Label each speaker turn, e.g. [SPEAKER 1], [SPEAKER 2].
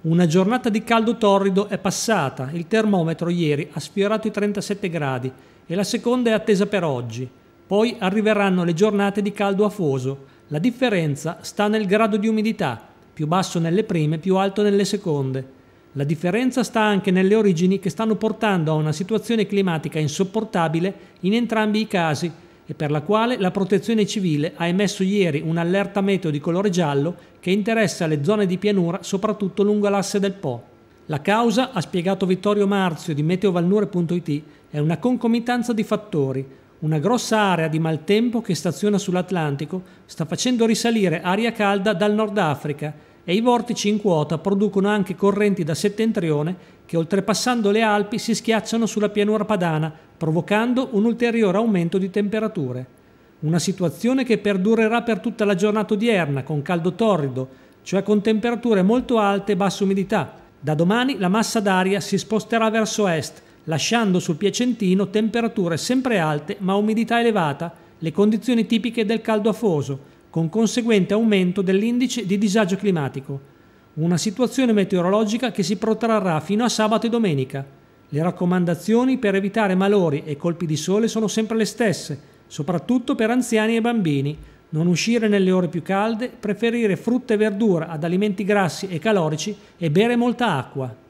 [SPEAKER 1] Una giornata di caldo torrido è passata, il termometro ieri ha sfiorato i 37 gradi e la seconda è attesa per oggi. Poi arriveranno le giornate di caldo afoso. La differenza sta nel grado di umidità, più basso nelle prime, più alto nelle seconde. La differenza sta anche nelle origini che stanno portando a una situazione climatica insopportabile in entrambi i casi, e per la quale la protezione civile ha emesso ieri un allerta meteo di colore giallo che interessa le zone di pianura soprattutto lungo l'asse del Po. La causa, ha spiegato Vittorio Marzio di meteovalnure.it, è una concomitanza di fattori. Una grossa area di maltempo che staziona sull'Atlantico sta facendo risalire aria calda dal Nord Africa e i vortici in quota producono anche correnti da settentrione che oltrepassando le Alpi si schiacciano sulla pianura padana, provocando un ulteriore aumento di temperature. Una situazione che perdurerà per tutta la giornata odierna, con caldo torrido, cioè con temperature molto alte e bassa umidità. Da domani la massa d'aria si sposterà verso est, lasciando sul Piacentino temperature sempre alte ma umidità elevata, le condizioni tipiche del caldo afoso, con conseguente aumento dell'indice di disagio climatico una situazione meteorologica che si protrarrà fino a sabato e domenica. Le raccomandazioni per evitare malori e colpi di sole sono sempre le stesse, soprattutto per anziani e bambini. Non uscire nelle ore più calde, preferire frutta e verdura ad alimenti grassi e calorici e bere molta acqua.